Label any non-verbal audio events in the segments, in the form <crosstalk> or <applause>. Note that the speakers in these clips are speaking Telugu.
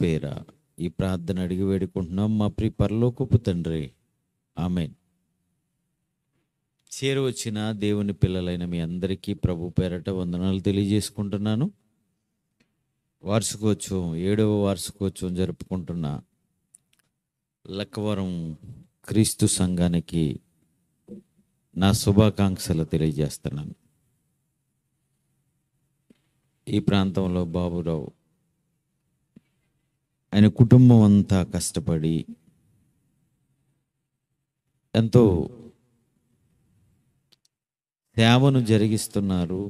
పేర ఈ ప్రార్థన అడిగి వేడుకుంటున్నాం మా ప్రి పరలోకపు తండ్రి ఆమెన్ చేరవచ్చిన దేవుని పిల్లలైన మీ అందరికీ ప్రభు పేరట వందనాలు తెలియజేసుకుంటున్నాను వార్షికోత్సవం ఏడవ వార్షికోత్సవం జరుపుకుంటున్న లక్కవరం క్రీస్తు సంఘానికి నా శుభాకాంక్షలు తెలియజేస్తున్నాను ఈ ప్రాంతంలో బాబురావు ఆయన కుటుంబం అంతా కష్టపడి ఎంతో సేవను జరిగిస్తున్నారు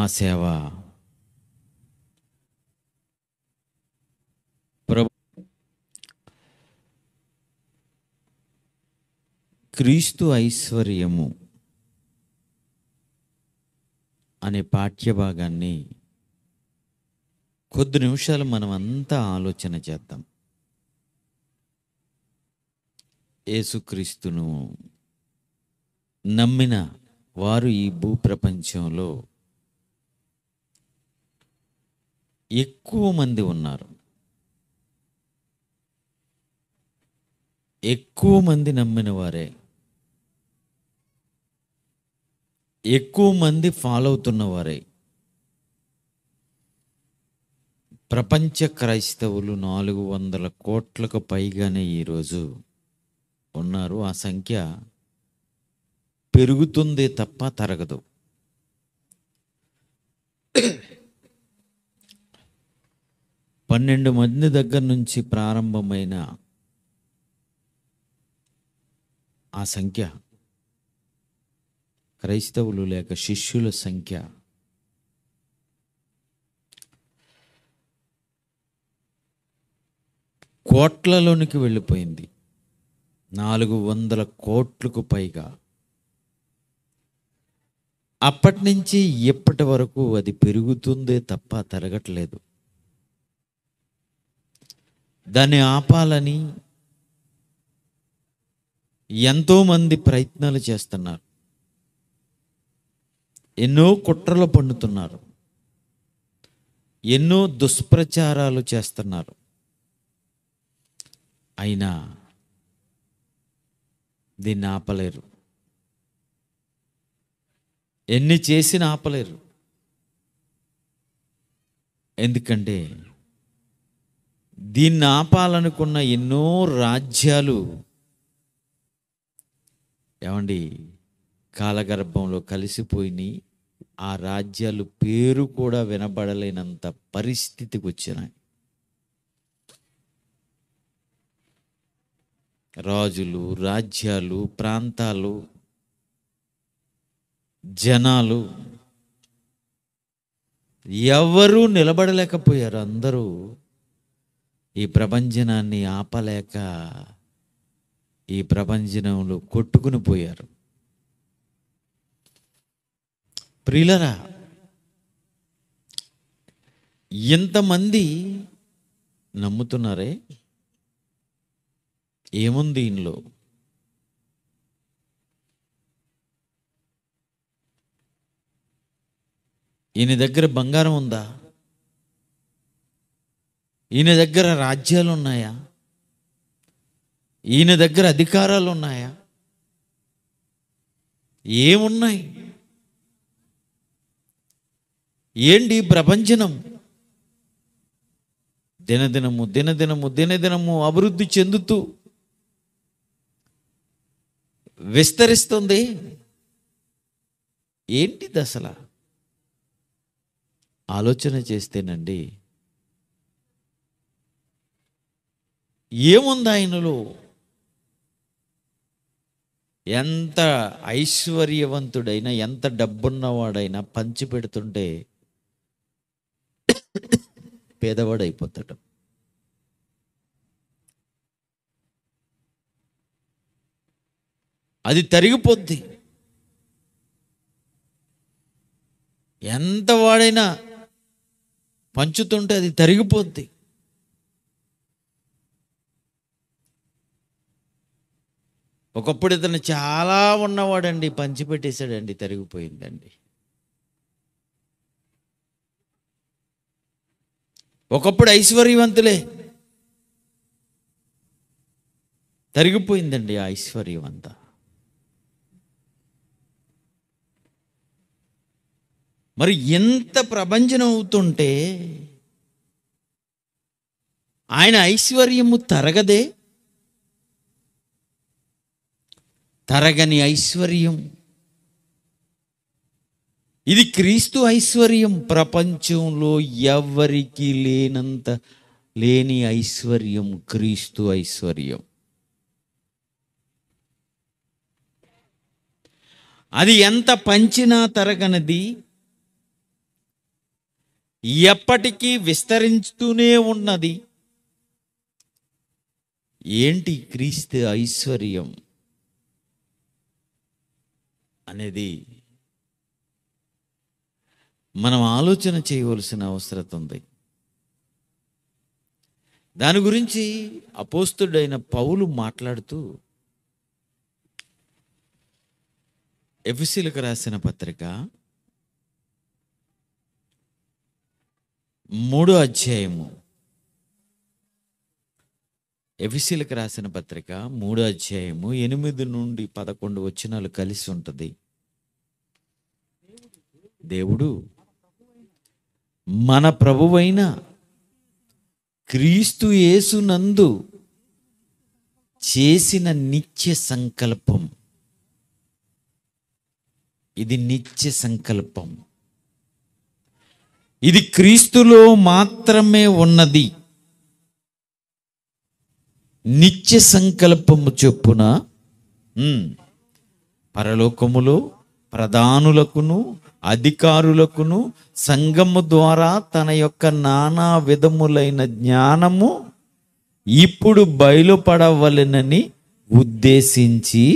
ఆ సేవ క్రీస్తు ఐశ్వర్యము అనే పాఠ్యభాగాన్ని కొద్ది నిమిషాలు మనం అంతా ఆలోచన చేద్దాం యేసుక్రీస్తును నమ్మిన వారు ఈ భూప్రపంచంలో ఎక్కువ మంది ఉన్నారు ఎక్కువ మంది నమ్మిన వారే ఎక్కువ మంది ఫాలో అవుతున్నవారే ప్రపంచ క్రైస్తవులు నాలుగు వందల కోట్లకు పైగానే ఈరోజు ఉన్నారు ఆ సంఖ్య పెరుగుతుంది తప్ప తరగదు పన్నెండు మంది దగ్గర నుంచి ప్రారంభమైన ఆ సంఖ్య క్రైస్తవులు లేక శిష్యుల సంఖ్య కోట్లలోనికి వెళ్ళిపోయింది నాలుగు వందల కోట్లకు పైగా అప్పటి నుంచి ఇప్పటి వరకు అది పెరుగుతుందే తప్ప తరగట్లేదు దాన్ని ఆపాలని ఎంతోమంది ప్రయత్నాలు చేస్తున్నారు ఎన్నో కుట్రలు పన్నుతున్నారు ఎన్నో దుష్ప్రచారాలు చేస్తున్నారు అయినా దీన్ని ఆపలేరు ఎన్ని చేసినా ఆపలేరు ఎందుకంటే దీన్ని ఆపాలనుకున్న ఎన్నో రాజ్యాలు ఏమండి కాలగర్భంలో కలిసిపోయినాయి ఆ రాజ్యాలు పేరు కూడా వినబడలేనంత పరిస్థితికి వచ్చినాయి రాజులు రాజ్యాలు ప్రాంతాలు జనాలు ఎవరూ నిలబడలేకపోయారు అందరూ ఈ ప్రపంచనాన్ని ఆపలేక ఈ ప్రపంచంలో కొట్టుకుని పోయారు ప్రియులరా ఎంతమంది నమ్ముతున్నారే ఏముంది దీనిలో ఈయన దగ్గర బంగారం ఉందా ఈయన దగ్గర రాజ్యాలు ఉన్నాయా ఈయన దగ్గర అధికారాలు ఉన్నాయా ఏమున్నాయి ఏంటి ప్రపంచనం దినదినము దినదినము దినదినము అభివృద్ధి చెందుతూ విస్తరిస్తుంది ఏంటి దశల ఆలోచన చేస్తేనండి ఏముంది ఆయనలో ఎంత ఐశ్వర్యవంతుడైనా ఎంత డబ్బున్నవాడైనా పంచిపెడుతుంటే <coughs> పేదవాడైపోతాడు అది తరిగిపోద్ది ఎంత వాడైనా పంచుతుంటే అది తరిగిపోద్ది ఒకప్పుడు ఇతను చాలా ఉన్నవాడండి పంచిపెట్టేశాడండి తరిగిపోయిందండి ఒకప్పుడు ఐశ్వర్యవంతులే తరిగిపోయిందండి ఆ ఐశ్వర్యవంతా మరి ఎంత ప్రపంచం అవుతుంటే ఆయన ఐశ్వర్యము తరగదే తరగని ఐశ్వర్యం ఇది క్రీస్తు ఐశ్వర్యం ప్రపంచంలో ఎవరికి లేనంత లేని ఐశ్వర్యం క్రీస్తు ఐశ్వర్యం అది ఎంత పంచినా తరగనిది ఎప్పటికీ విస్తరించుతూనే ఉన్నది ఏంటి క్రీస్తు ఐశ్వర్యం అనేది మనం ఆలోచన చేయవలసిన అవసరం ఉంది దాని గురించి అపోస్తుడైన పౌలు మాట్లాడుతూ ఎఫ్సీలకు రాసిన పత్రిక మూడో అధ్యాయము ఎఫిసీలకు రాసిన పత్రిక మూడో అధ్యాయము ఎనిమిది నుండి పదకొండు వచనాలు కలిసి ఉంటుంది దేవుడు మన ప్రభువైన క్రీస్తు యేసునందు చేసిన నిత్య సంకల్పం ఇది నిత్య సంకల్పం ఇది క్రీస్తులో మాత్రమే ఉన్నది నిత్య సంకల్పము చొప్పున పరలోకములో ప్రధానులకును అధికారులకును సంఘము ద్వారా తన యొక్క నానా విధములైన జ్ఞానము ఇప్పుడు బయలుపడవలెనని ఉద్దేశించి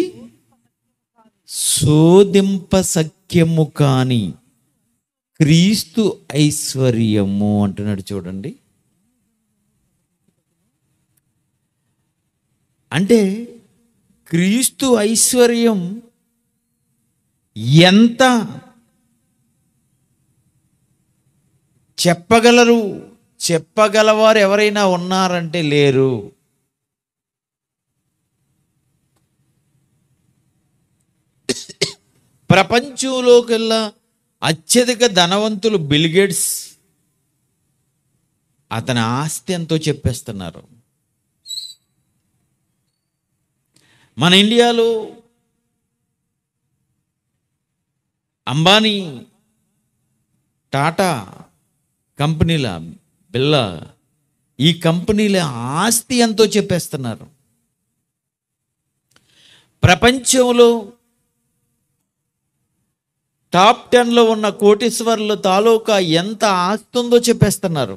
శోధింపసఖ్యము కానీ క్రీస్తు ఐశ్వర్యము అంటున్నాడు చూడండి అంటే క్రీస్తు ఐశ్వర్యం ఎంత చెప్పగలరు చెప్పగలవారు ఎవరైనా ఉన్నారంటే లేరు ప్రపంచంలోకెల్లా అత్యధిక ధనవంతులు బిల్గేట్స్ అతని ఆస్తి ఎంతో చెప్పేస్తున్నారు మన ఇండియాలో అంబానీ టాటా కంపెనీల బిల్ల ఈ కంపెనీల ఆస్తి ఎంతో చెప్పేస్తున్నారు ప్రపంచంలో టాప్ టెన్లో ఉన్న కోటీశ్వర్ల తాలూకా ఎంత ఆస్తి ఉందో చెప్పేస్తున్నారు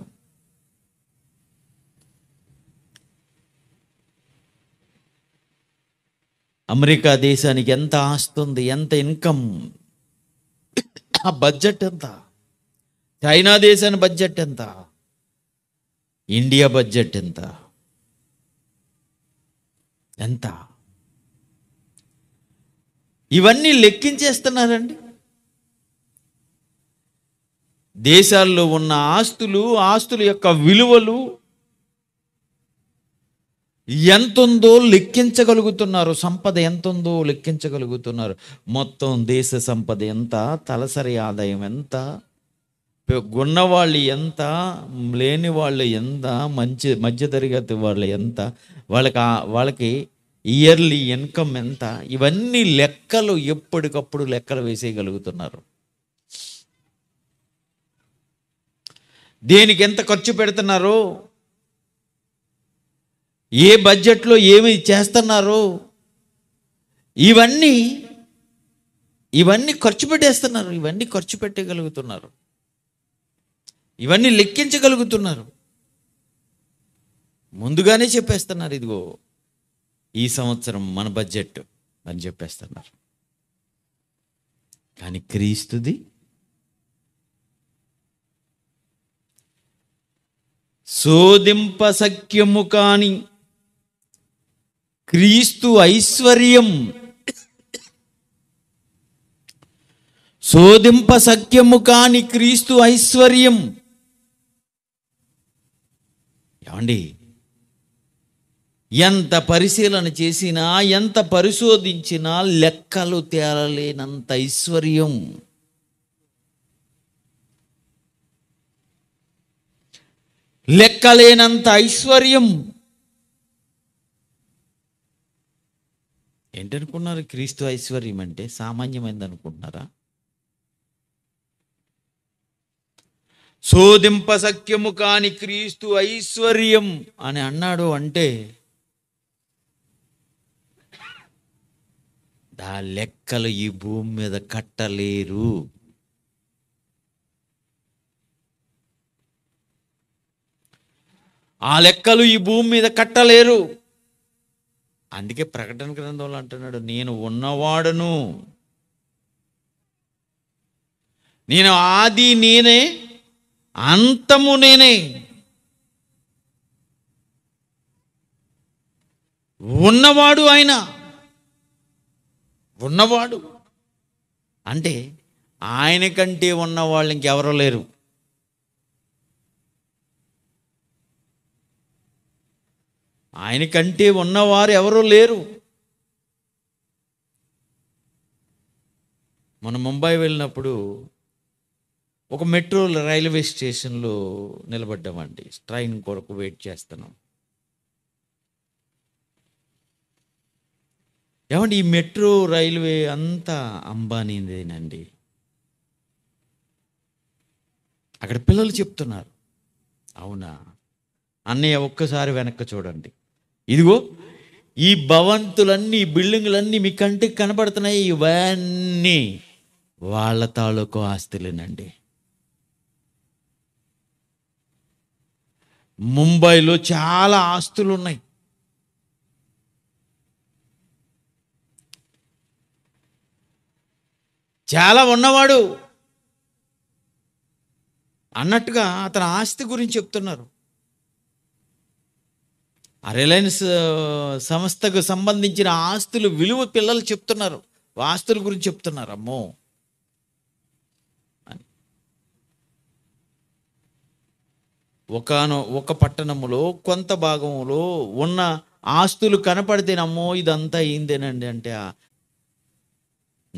అమెరికా దేశానికి ఎంత ఆస్తి ఉంది ఎంత ఇన్కమ్ ఆ బడ్జెట్ ఎంత చైనా దేశాని బడ్జెట్ ఎంత ఇండియా బడ్జెట్ ఎంత ఎంత ఇవన్నీ లెక్కించేస్తున్నారండి దేశాల్లో ఉన్న ఆస్తులు ఆస్తుల యొక్క విలువలు ఎంతుందో లెక్కించగలుగుతున్నారు సంపద ఎంతుందో లెక్కించగలుగుతున్నారు మొత్తం దేశ సంపద ఎంత తలసరి ఆదాయం ఎంత ఉన్నవాళ్ళు ఎంత లేని వాళ్ళు ఎంత మంచి మధ్యతరగతి వాళ్ళు ఎంత వాళ్ళకి వాళ్ళకి ఇయర్లీ ఇన్కమ్ ఎంత ఇవన్నీ లెక్కలు ఎప్పటికప్పుడు లెక్కలు వేసేయగలుగుతున్నారు దేనికి ఎంత ఖర్చు పెడుతున్నారు ఏ బడ్జెట్లో ఏమి చేస్తున్నారు ఇవన్నీ ఇవన్నీ ఖర్చు పెట్టేస్తున్నారు ఇవన్నీ ఖర్చు పెట్టగలుగుతున్నారు ఇవన్నీ లెక్కించగలుగుతున్నారు ముందుగానే చెప్పేస్తున్నారు ఇదిగో ఈ సంవత్సరం మన బడ్జెట్ అని చెప్పేస్తున్నారు కానీ క్రీస్తుది శోధింపసఖ్యము కాని క్రీస్తు ఐశ్వర్యం శోధింపసఖ్యము కాని క్రీస్తు ఐశ్వర్యం ఏమండి ఎంత పరిశీలన చేసినా ఎంత పరిశోధించినా లెక్కలు తేలలేనంత ఐశ్వర్యం లెక్కలేనంత ఐశ్వర్యం ఏంటనుకున్నారు క్రీస్తు ఐశ్వర్యం అంటే సామాన్యమైంది అనుకుంటున్నారా శోధింపసఖ్యము కాని క్రీస్తు ఐశ్వర్యం అని అన్నాడు అంటే దా లెక్కలు ఈ భూమి మీద కట్టలేరు ఆ లెక్కలు ఈ భూమి మీద కట్టలేరు అందుకే ప్రకటన గ్రంథంలో అంటున్నాడు నేను ఉన్నవాడును నేను ఆది నేనే అంతము నేనే ఉన్నవాడు ఆయన ఉన్నవాడు అంటే ఆయన కంటే ఉన్నవాళ్ళు ఇంకెవరో లేరు ఆయన కంటే ఉన్నవారు ఎవరూ లేరు మనం ముంబై వెళ్ళినప్పుడు ఒక మెట్రో రైల్వే స్టేషన్లో నిలబడ్డామండి ట్రైన్ కొరకు వెయిట్ చేస్తున్నాం ఏమండి ఈ మెట్రో రైల్వే అంతా అంబానీదేనండి అక్కడ పిల్లలు చెప్తున్నారు అవునా అన్నయ్య ఒక్కసారి వెనక్కి చూడండి ఇదిగో ఈ భవంతులన్నీ ఈ బిల్డింగులన్నీ మీ కంటికి కనపడుతున్నాయి ఇవన్నీ వాళ్ళ తాలూకు ఆస్తులేనండి ముంబైలో చాలా ఆస్తులు ఉన్నాయి చాలా ఉన్నవాడు అన్నట్టుగా అతని ఆస్తి గురించి చెప్తున్నారు ఆ రిలయన్స్ సంస్థకు సంబంధించిన ఆస్తులు విలువ పిల్లలు చెప్తున్నారు ఆస్తుల గురించి చెప్తున్నారు అమ్మో ఒకనో ఒక పట్టణములో కొంత భాగంలో ఉన్న ఆస్తులు కనపడితేనమ్మో ఇదంతా అయిందేనండి అంటే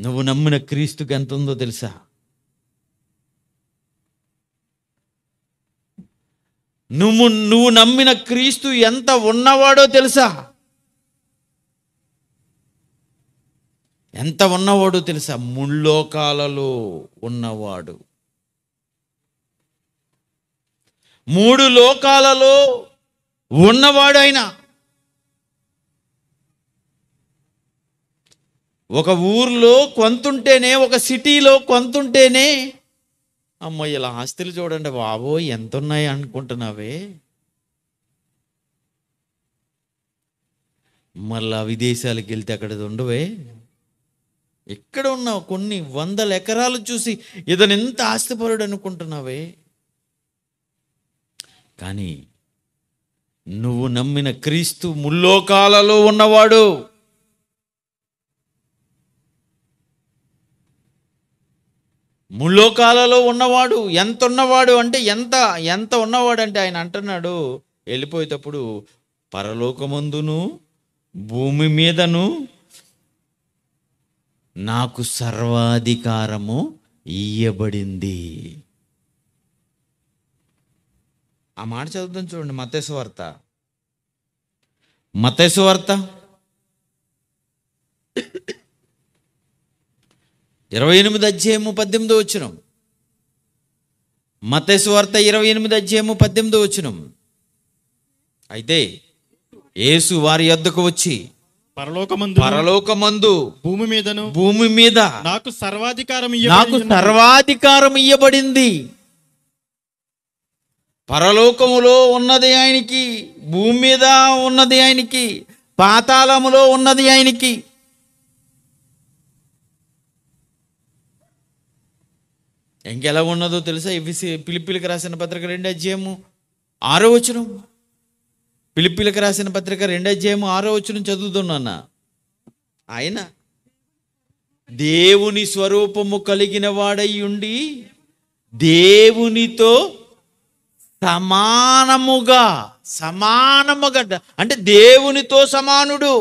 నువ్వు నమ్మిన క్రీస్తుకి ఎంత ఉందో తెలుసా నువ్వు నువ్వు నమ్మిన క్రీస్తు ఎంత ఉన్నవాడో తెలుసా ఎంత ఉన్నవాడో తెలుసా ముల్లోకాలలో ఉన్నవాడు మూడు లోకాలలో ఉన్నవాడు ఆయన ఒక ఊర్లో కొంతుంటేనే ఒక సిటీలో కొంతుంటేనే అమ్మ ఇలా ఆస్తులు చూడండి బాబో ఎంత ఉన్నాయి అనుకుంటున్నావే మళ్ళా విదేశాలకు వెళ్తే అక్కడ ఉండవే ఎక్కడ ఉన్నావు కొన్ని వందల ఎకరాలు చూసి ఇతను ఎంత ఆస్తిపరుడు అనుకుంటున్నావే కానీ నువ్వు నమ్మిన క్రీస్తు ముల్లోకాలలో ఉన్నవాడు ముల్లోకాలలో ఉన్నవాడు ఎంత ఉన్నవాడు అంటే ఎంత ఎంత ఉన్నవాడు అంటే ఆయన అంటున్నాడు వెళ్ళిపోయేటప్పుడు పరలోకమందును భూమి మీదను నాకు సర్వాధికారము ఇయ్యబడింది ఆ మాట చదువుతాం చూడండి మతేశ్వార్త మతేశ్వార్త ఇరవై ఎనిమిది అధ్యాయము పద్దెనిమిది మతేసు మతేశ్వార్త ఇరవై ఎనిమిది అధ్యాయము పద్దెనిమిది వచ్చినం అయితే యేసు వారి యొద్దకు వచ్చి పరలోకమందు పరలోకమందు భూమి మీదను భూమి మీద నాకు సర్వాధికారం నాకు సర్వాధికారం ఇవ్వబడింది పరలోకములో ఉన్నది ఆయనకి భూమి మీద ఉన్నది ఆయనకి పాతాళములో ఉన్నది ఆయనకి ఇంకెలా ఉన్నదో తెలుసా ఇవిసి పిలిపిలికి రాసిన పత్రిక రెండే జయము ఆరో వచ్చిన పిలిపిలికి రాసిన పత్రిక రెండే జయము ఆరో వచ్చిన చదువుతున్నాన్న ఆయన దేవుని స్వరూపము కలిగిన వాడై ఉండి దేవునితో సమానముగా సమానముగా అంటే దేవునితో సమానుడు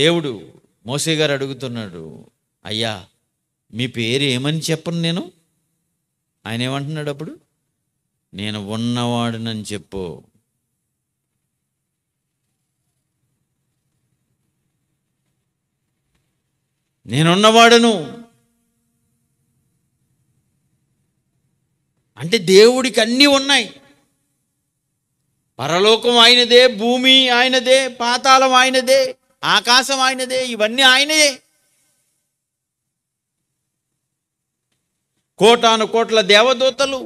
దేవుడు మోసే గారు అడుగుతున్నాడు అయ్యా మీ పేరు ఏమని చెప్పను నేను ఆయన ఏమంటున్నాడు అప్పుడు నేను ఉన్నవాడునని చెప్పు నేనున్నవాడును అంటే దేవుడికి అన్నీ ఉన్నాయి పరలోకం ఆయనదే భూమి ఆయనదే పాతాళం ఆయనదే ఆకాశం ఆయనదే ఇవన్నీ ఆయనే కోటాను కోట్ల దేవదూతలు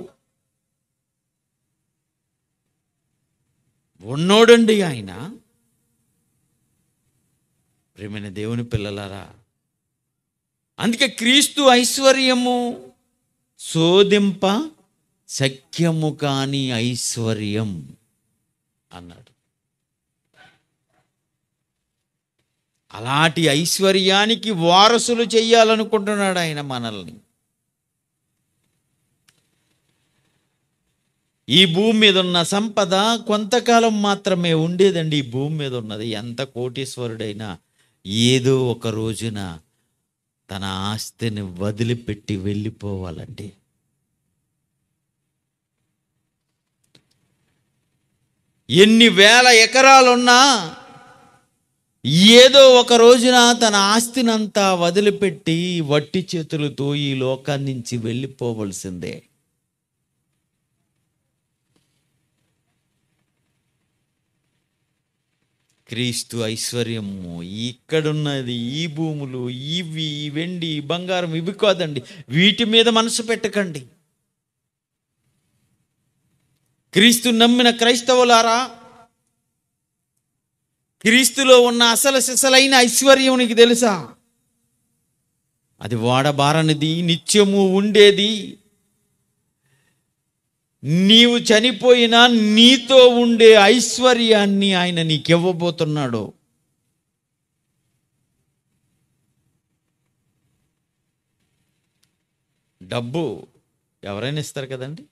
ఉన్నోడండి ఆయన ప్రేమైన దేవుని పిల్లలారా అందుకే క్రీస్తు ఐశ్వర్యము శోధింప సఖ్యము కాని ఐశ్వర్యం అన్నాడు అలాంటి ఐశ్వర్యానికి వారసులు చెయ్యాలనుకుంటున్నాడు ఆయన మనల్ని ఈ భూమి మీద ఉన్న సంపద కొంతకాలం మాత్రమే ఉండేదండి ఈ భూమి మీద ఉన్నది ఎంత కోటీశ్వరుడైనా ఏదో ఒక రోజున తన ఆస్తిని వదిలిపెట్టి వెళ్ళిపోవాలండి ఎన్ని వేల ఎకరాలున్నా ఏదో ఒక రోజున తన ఆస్తినంతా వదిలిపెట్టి వట్టి చేతులతో ఈ లోకాన్ని నుంచి వెళ్ళిపోవలసిందే క్రీస్తు ఐశ్వర్యము ఇక్కడున్నది ఈ భూములు ఇవి వెండి బంగారం ఇవి కాదండి వీటి మీద మనసు పెట్టకండి క్రీస్తు నమ్మిన క్రైస్తవులారా క్రీస్తులో ఉన్న అసలు సిసలైన ఐశ్వర్యం నీకు తెలుసా అది వాడబారనిది నిత్యము ఉండేది నీవు చనిపోయినా నీతో ఉండే ఐశ్వర్యాన్ని ఆయన నీకివ్వబోతున్నాడు డబ్బు ఎవరైనా ఇస్తారు కదండి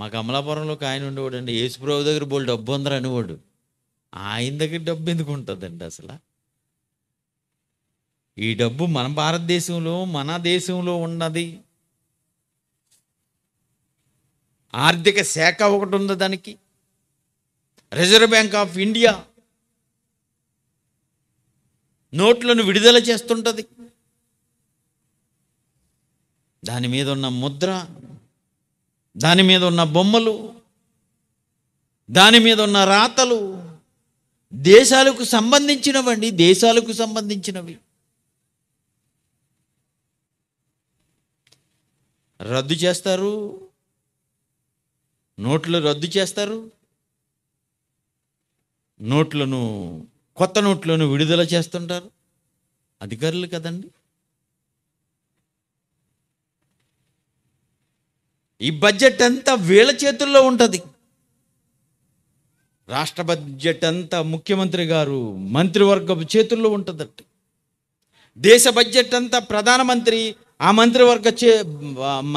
మా కమలాపురంలో ఒక ఆయన ఉండేవాడు అండి యేసుప్రభు దగ్గర బోల్ డబ్బు ఉందరు అనేవాడు ఆయన దగ్గర డబ్బు ఎందుకు ఉంటుందండి అసలు ఈ డబ్బు మన భారతదేశంలో మన దేశంలో ఉన్నది ఆర్థిక శాఖ ఒకటి ఉంది దానికి రిజర్వ్ బ్యాంక్ ఆఫ్ ఇండియా నోట్లను విడుదల చేస్తుంటుంది దాని మీద ఉన్న ముద్ర దాని మీద ఉన్న బొమ్మలు దాని మీద ఉన్న రాతలు దేశాలకు సంబంధించినవండి దేశాలకు సంబంధించినవి రద్దు చేస్తారు నోట్లు రద్దు చేస్తారు నోట్లను కొత్త నోట్లను విడుదల చేస్తుంటారు అధికారులు కదండి ఈ బడ్జెట్ అంతా వీళ్ళ చేతుల్లో ఉంటుంది రాష్ట్ర బడ్జెట్ అంతా ముఖ్యమంత్రి గారు మంత్రివర్గం చేతుల్లో ఉంటుందట దేశ బడ్జెట్ అంతా ప్రధానమంత్రి ఆ మంత్రివర్గ చే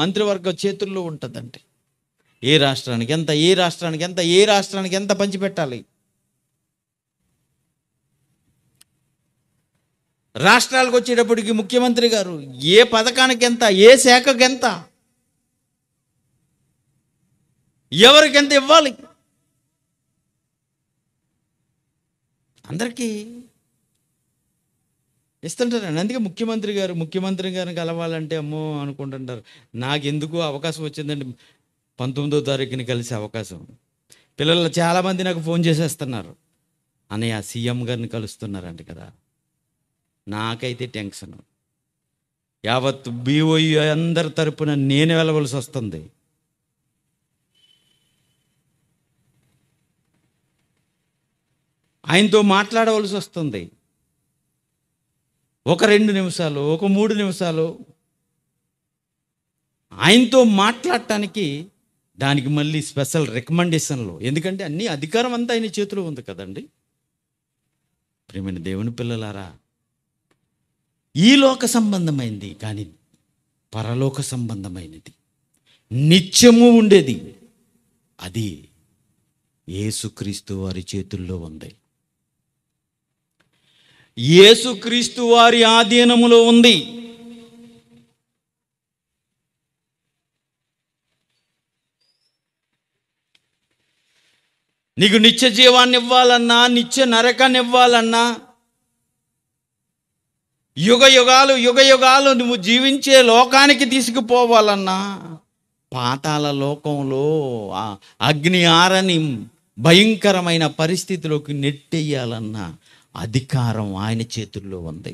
మంత్రివర్గ చేతుల్లో ఉంటుందంటే ఏ రాష్ట్రానికి ఎంత ఏ రాష్ట్రానికి ఎంత ఏ రాష్ట్రానికి ఎంత పంచిపెట్టాలి రాష్ట్రాలకు వచ్చేటప్పటికి ముఖ్యమంత్రి గారు ఏ పథకానికి ఎంత ఏ శాఖకు ఎంత ఎవరికి ఎంత ఇవ్వాలి అందరికీ అండి అందుకే ముఖ్యమంత్రి గారు ముఖ్యమంత్రి గారిని కలవాలంటే అమ్మో అనుకుంటుంటారు నాకు ఎందుకు అవకాశం వచ్చిందండి పంతొమ్మిదో తారీఖుని కలిసే అవకాశం పిల్లలు చాలామంది నాకు ఫోన్ చేసేస్తున్నారు ఆ సీఎం గారిని కలుస్తున్నారంట కదా నాకైతే టెన్షన్ యావత్ బీఓ అందరి తరపున నేను వెళ్ళవలసి వస్తుంది ఆయనతో మాట్లాడవలసి వస్తుంది ఒక రెండు నిమిషాలు ఒక మూడు నిమిషాలు ఆయనతో మాట్లాడటానికి దానికి మళ్ళీ స్పెషల్ రికమెండేషన్లు ఎందుకంటే అన్ని అధికారం అంతా ఆయన చేతిలో ఉంది కదండి ప్రేమైన దేవుని పిల్లలారా ఈ లోక సంబంధమైంది కానీ పరలోక సంబంధమైనది నిత్యము ఉండేది అది ఏసుక్రీస్తు వారి చేతుల్లో ఉంది యేసుక్రీస్తు వారి ఆధీనములో ఉంది నీకు నిత్య జీవాన్ని ఇవ్వాలన్నా నిత్య నరకాన్ని ఇవ్వాలన్నా యుగ యుగాలు యుగ యుగాలు నువ్వు జీవించే లోకానికి తీసుకుపోవాలన్నా పాతాల లోకంలో అగ్ని ఆరని భయంకరమైన పరిస్థితిలోకి నెట్టేయాలన్నా అధికారం ఆయన చేతుల్లో ఉంది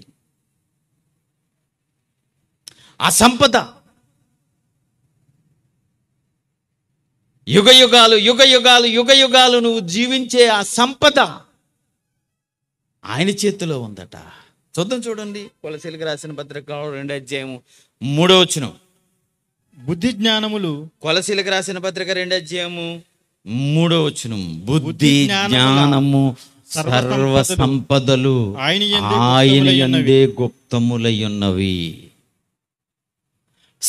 ఆ సంపద యుగ యుగాలు యుగ యుగాలు యుగ యుగాలు నువ్వు జీవించే ఆ సంపద ఆయన చేతిలో ఉందట చూద్దాం చూడండి కొలసీలకు రాసిన పత్రిక రెండు అధ్యాయం మూడో వచ్చిన బుద్ధి జ్ఞానములు కొలసీలకు రాసిన పత్రిక రెండు అధ్యాయము మూడో వచ్చిన బుద్ధి జ్ఞానము సర్వ సంపదలు ఆయన ఎందే గుప్తములై ఉన్నవి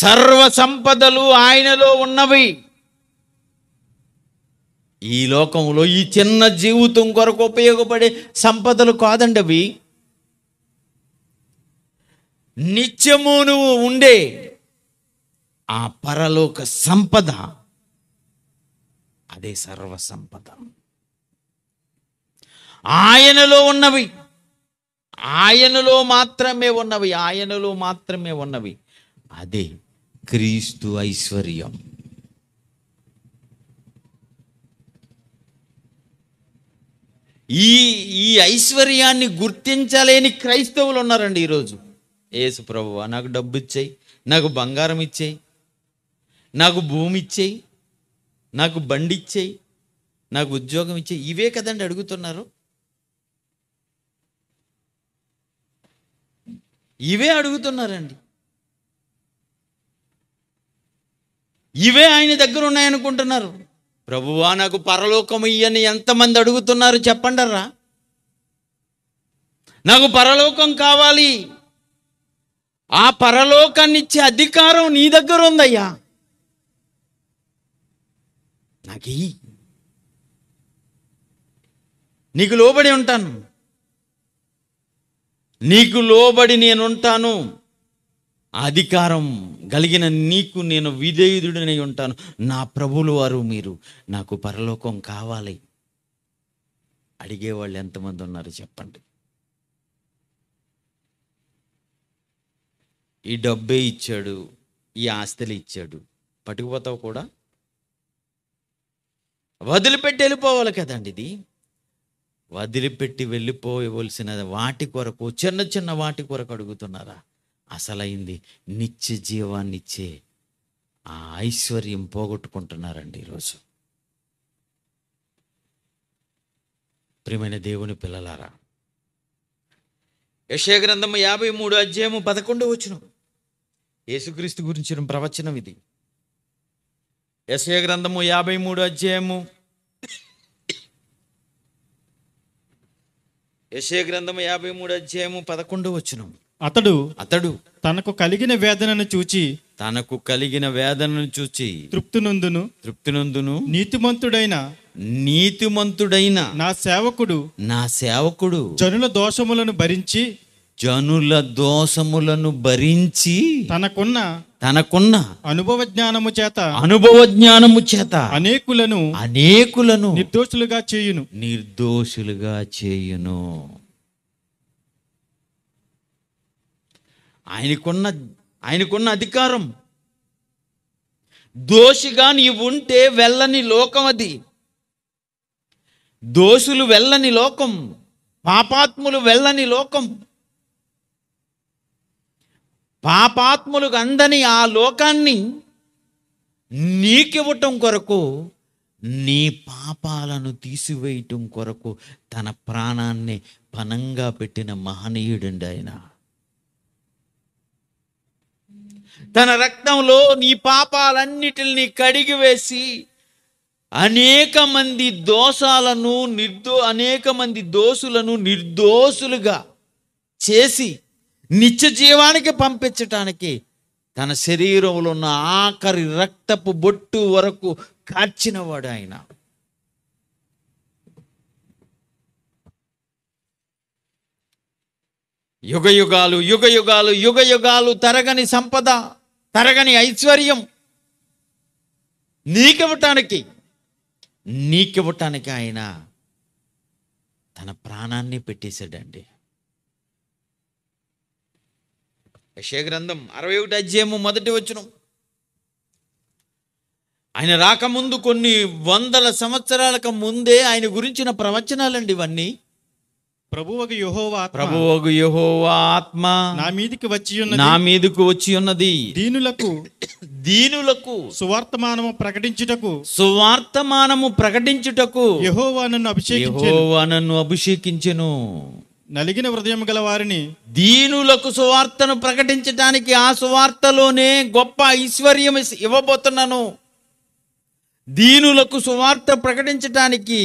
సర్వ సంపదలు ఆయనలో ఉన్నవి ఈ లోకంలో ఈ చిన్న జీవితం కొరకు ఉపయోగపడే సంపదలు కాదండి అవి నిత్యము నువ్వు ఉండే ఆ పరలోక సంపద అదే సర్వ సంపద ఆయనలో ఉన్నవి ఆయనలో మాత్రమే ఉన్నవి ఆయనలో మాత్రమే ఉన్నవి అదే క్రీస్తు ఐశ్వర్యం ఈ ఈ ఐశ్వర్యాన్ని గుర్తించలేని క్రైస్తవులు ఉన్నారండి ఈరోజు ఏసు ప్రభు నాకు డబ్బు ఇచ్చేయి నాకు బంగారం ఇచ్చేయి నాకు భూమి ఇచ్చేయి నాకు బండి ఇచ్చేయి నాకు ఉద్యోగం ఇచ్చేయి ఇవే కదండి అడుగుతున్నారు ఇవే అడుగుతున్నారండి ఇవే ఆయన దగ్గర ఉన్నాయనుకుంటున్నారు ప్రభువా నాకు పరలోకం ఇయ్యని ఎంతమంది అడుగుతున్నారు చెప్పండర్రా నాకు పరలోకం కావాలి ఆ పరలోకాన్ని ఇచ్చే అధికారం నీ దగ్గర ఉందయ్యా నాకు నీకు లోబడి ఉంటాను నీకు లోబడి నేనుంటాను అధికారం కలిగిన నీకు నేను విధేయుడునై ఉంటాను నా ప్రభులు వారు మీరు నాకు పరలోకం కావాలి అడిగేవాళ్ళు ఎంతమంది ఉన్నారు చెప్పండి ఈ డబ్బే ఇచ్చాడు ఈ ఆస్తులు ఇచ్చాడు పట్టుకుపోతావు కూడా వదిలిపెట్టి వెళ్ళిపోవాలి కదండి ఇది వదిలిపెట్టి వెళ్ళిపోవలసిన వాటి కొరకు చిన్న చిన్న వాటి కొరకు అడుగుతున్నారా అసలైంది నిత్య జీవాన్నిచ్చే ఆ ఐశ్వర్యం పోగొట్టుకుంటున్నారండి ఈరోజు ప్రియమైన దేవుని పిల్లలారా యశగ్రంథము యాభై మూడు అధ్యాయము పదకొండు వచ్చిన యేసుక్రీస్తు గురించిన ప్రవచనం ఇది గ్రంథము యాభై మూడు అధ్యాయము యశే గ్రంథము యాభై మూడు అధ్యాయము పదకొండు వచ్చిన అతడు అతడు తనకు కలిగిన వేదనను చూచి తనకు కలిగిన వేదనను చూచి తృప్తినందును తృప్తినందును నీతిమంతుడైన నీతిమంతుడైన నా సేవకుడు నా సేవకుడు జనుల దోషములను భరించి జనుల దోషములను భరించి తనకున్న తనకున్న అనుభవ జ్ఞానము చేత అనుభవ జ్ఞానము చేత అనేకులను అనేకులను నిర్దోషులుగా చేయును నిర్దోషులుగా చేయును ఆయనకున్న ఆయనకున్న అధికారం దోషిగా నీవు ఉంటే వెళ్ళని లోకం అది దోషులు వెళ్ళని లోకం పాపాత్ములు వెళ్ళని లోకం పాపాత్ములు అందని ఆ లోకాన్ని నీకివ్వటం కొరకు నీ పాపాలను తీసివేయటం కొరకు తన ప్రాణాన్ని పనంగా పెట్టిన మహనీయుడు ఆయన తన రక్తంలో నీ పాపాలన్నిటిని కడిగివేసి అనేక మంది దోషాలను నిర్దో అనేక మంది దోషులను నిర్దోషులుగా చేసి నిత్య జీవానికి పంపించటానికి తన శరీరంలో ఉన్న ఆఖరి రక్తపు బొట్టు వరకు కాచినవాడు ఆయన యుగ యుగాలు యుగ యుగాలు యుగ యుగాలు తరగని సంపద తరగని ఐశ్వర్యం నీకివ్వటానికి నీకివ్వటానికి ఆయన తన ప్రాణాన్ని పెట్టేశాడండి యశగ్రంథం అరవై ఒకటి అధ్యాయము మొదటి వచ్చును ఆయన రాకముందు కొన్ని వందల సంవత్సరాలకు ముందే ఆయన గురించిన ప్రవచనాలండి ఇవన్నీ ప్రభువగు యహోవా ప్రభువగు యహోవా ఆత్మ నా మీదికి వచ్చి ఉన్నది నా మీదకు వచ్చి ఉన్నది దీనులకు దీనులకు సువార్తమానము ప్రకటించుటకు సువార్తమానము ప్రకటించుటకు యహోవా నన్ను అభిషేకించెను యహోవా నన్ను అభిషేకించెను నలిగిన హృదయం గల వారిని దీనులకు సువార్తను ప్రకటించడానికి ఆ సువార్తలోనే గొప్ప ఐశ్వర్యం ఇవ్వబోతున్నాను దీనులకు సువార్త ప్రకటించటానికి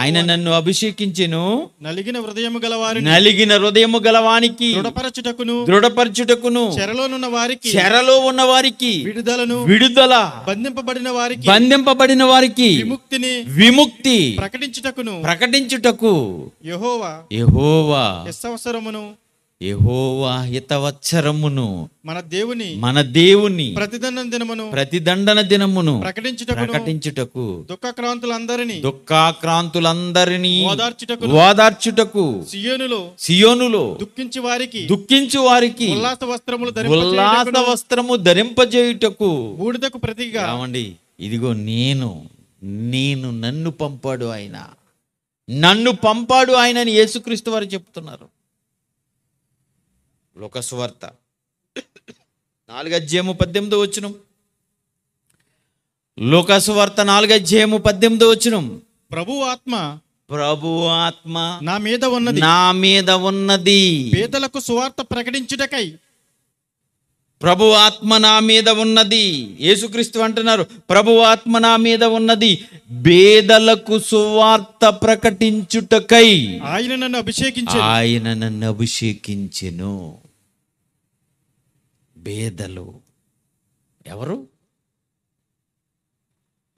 ఆయన నన్ను అభిషేకించెను నలిగిన హృదయము గలవారి నలిగిన హృదయము గలవానికి దృఢపరచుటకును దృఢపరచుటకును చెరలోనున్న వారికి చెరలో ఉన్న వారికి విడుదలను విడుదల బంధింపబడిన వారికి బంధింపబడిన వారికి విముక్తిని విముక్తి ప్రకటించుటకును ప్రకటించుటకు యహోవా యహోవా అవసరమును యహోవా హితవచ్చరమును మన దేవుని మన దేవుని ప్రతిదండన దినమును ప్రతిదండన దినమును ప్రకటించుటకు ప్రకటించుటకు దుఃఖాక్రాంతులందరినీ దుఃఖాక్రాంతులందరినీ ఓదార్చుటకు ఓదార్చుటకు సియోనులో సియోనులో దుఃఖించు వారికి దుఃఖించు వారికి ఉల్లాస వస్త్రములు ఉల్లాస వస్త్రము ధరింపజేయుటకు బూడిదకు ప్రతిగా అవండి ఇదిగో నేను నేను నన్ను పంపాడు ఆయన నన్ను పంపాడు ఆయనని యేసుక్రీస్తు వారు చెప్తున్నారు లోకస్వార్త నాలుగు అధ్యాయము పద్దెనిమిదో వచ్చినం లోకస్వార్త నాలుగజ్యము అధ్యాయము పద్దెనిమిదో వచ్చినం ప్రభు ఆత్మ ప్రభు ఆత్మ నా మీద ఉన్నది నా మీద ఉన్నది పేదలకు సువార్త ప్రకటించుటకై ప్రభు ఆత్మ నా మీద ఉన్నది యేసుక్రీస్తు అంటున్నారు ప్రభు ఆత్మ నా మీద ఉన్నది బేదలకు సువార్త ప్రకటించుటకై ఆయన నన్ను అభిషేకించి ఆయన నన్ను అభిషేకించెను బేదలు ఎవరు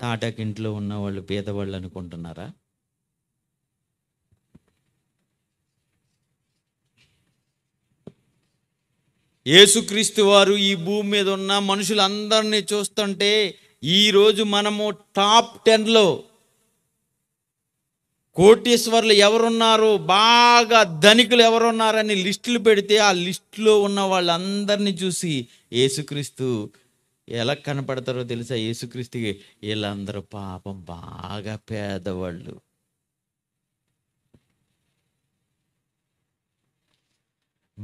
తాటాకింట్లో ఉన్న వాళ్ళు పేదవాళ్ళు అనుకుంటున్నారా యేసుక్రీస్తు వారు ఈ భూమి మీద ఉన్న మనుషులందరినీ చూస్తుంటే ఈరోజు మనము టాప్ టెన్లో కోటీశ్వర్లు ఎవరున్నారు బాగా ధనికులు ఎవరున్నారని లిస్టులు పెడితే ఆ లిస్టులో ఉన్న వాళ్ళందరినీ చూసి యేసుక్రీస్తు ఎలా కనపడతారో తెలుసా యేసుక్రీస్తుకి వీళ్ళందరూ పాపం బాగా పేదవాళ్ళు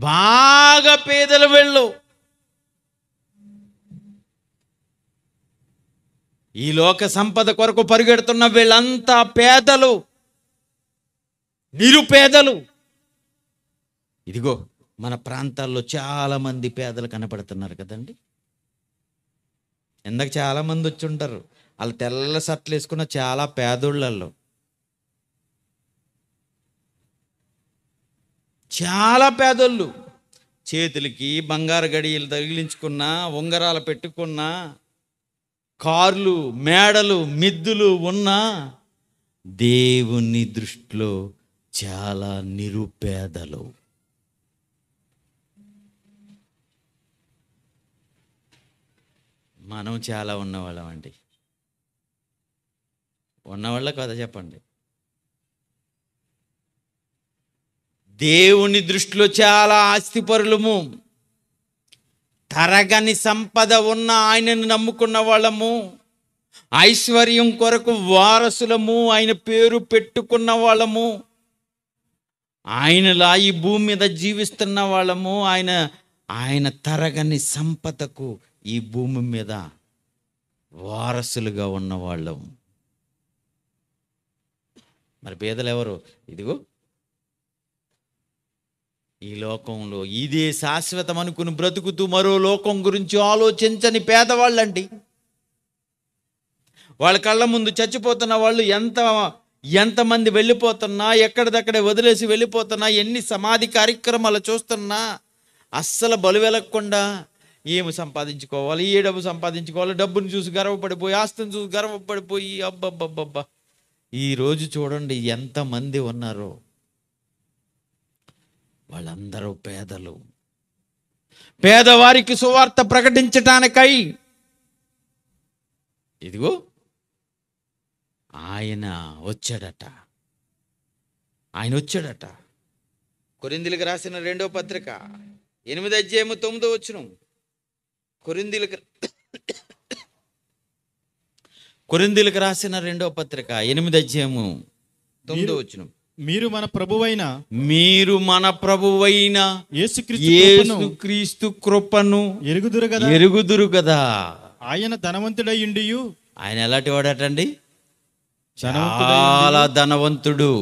బాగా పేదలు వెళ్ళు ఈ లోక సంపద కొరకు పరిగెడుతున్న వీళ్ళంతా పేదలు నిరుపేదలు ఇదిగో మన ప్రాంతాల్లో చాలామంది పేదలు కనపడుతున్నారు కదండి ఎందుకు చాలామంది వచ్చి ఉంటారు వాళ్ళు తెల్ల సట్లు వేసుకున్న చాలా పేదోళ్ళల్లో చాలా పేదోళ్ళు చేతులకి బంగారు గడియలు తగిలించుకున్న ఉంగరాలు పెట్టుకున్న కార్లు మేడలు మిద్దులు ఉన్న దేవుని దృష్టిలో చాలా నిరుపేదలు మనం చాలా ఉన్నవాళ్ళం అండి ఉన్నవాళ్ళ కథ చెప్పండి దేవుని దృష్టిలో చాలా ఆస్తిపరులము తరగని సంపద ఉన్న ఆయనను నమ్ముకున్న వాళ్ళము ఐశ్వర్యం కొరకు వారసులము ఆయన పేరు పెట్టుకున్న వాళ్ళము ఆయనలా ఈ భూమి మీద జీవిస్తున్న వాళ్ళము ఆయన ఆయన తరగని సంపదకు ఈ భూమి మీద వారసులుగా ఉన్నవాళ్ళం మరి పేదలు ఎవరు ఇదిగో ఈ లోకంలో ఇదే శాశ్వతం అనుకుని బ్రతుకుతూ మరో లోకం గురించి ఆలోచించని పేదవాళ్ళండి వాళ్ళ కళ్ళ ముందు చచ్చిపోతున్న వాళ్ళు ఎంత ఎంతమంది వెళ్ళిపోతున్నా ఎక్కడిదక్కడే వదిలేసి వెళ్ళిపోతున్నా ఎన్ని సమాధి కార్యక్రమాలు చూస్తున్నా అస్సలు బలు వెలగకుండా ఏమి సంపాదించుకోవాలి ఏ డబ్బు సంపాదించుకోవాలి డబ్బును చూసి గర్వపడిపోయి ఆస్తిని చూసి గర్వపడిపోయి అబ్బబ్బబ్బబ్బా ఈరోజు చూడండి ఎంతమంది ఉన్నారో వాళ్ళందరూ పేదలు పేదవారికి సువార్త ప్రకటించటానికై ఇదిగో ఆయన వచ్చాడట ఆయన వచ్చాడట కొరిందులకు రాసిన రెండో పత్రిక ఎనిమిది అధ్యాయము తొమ్మిదో వచ్చిన కొరిందులకు కొరిందులకు రాసిన రెండో పత్రిక ఎనిమిది అధ్యాయము తొమ్మిదో వచ్చిన మీరు మన ప్రభువైన మీరు మన ప్రభువైన క్రీస్తు కృపను ఎరుగుదురు కదా ఎరుగుదురు కదా ఆయన ధనవంతుడయ్యుండి ఆయన ఎలాంటి వాడటండి చాలా ధనవంతుడు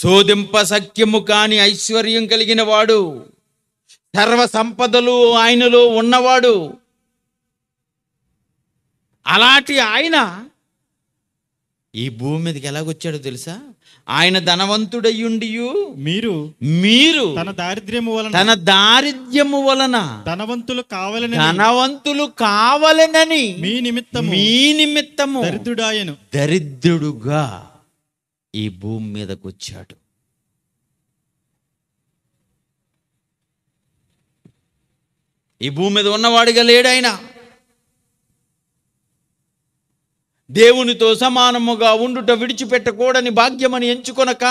శోధింప సఖ్యము కాని ఐశ్వర్యం కలిగిన వాడు సర్వ సంపదలు ఆయనలో ఉన్నవాడు అలాంటి ఆయన ఈ భూమి మీదకి ఎలాగొచ్చాడో తెలుసా ఆయన ధనవంతుడయ్యుండియు మీరు మీరు తన దారిద్ర్యము వలన తన దారిద్ర్యము వలన ధనవంతులు కావాలని ధనవంతులు కావాలనని మీ నిమిత్తం మీ నిమిత్తము దరిద్రుడాయను దరిద్రుడుగా ఈ భూమి మీదకు వచ్చాడు ఈ భూమి మీద ఉన్నవాడిగా లేడు ఆయన దేవునితో సమానముగా ఉండుట విడిచిపెట్టకూడని భాగ్యమని ఎంచుకొనక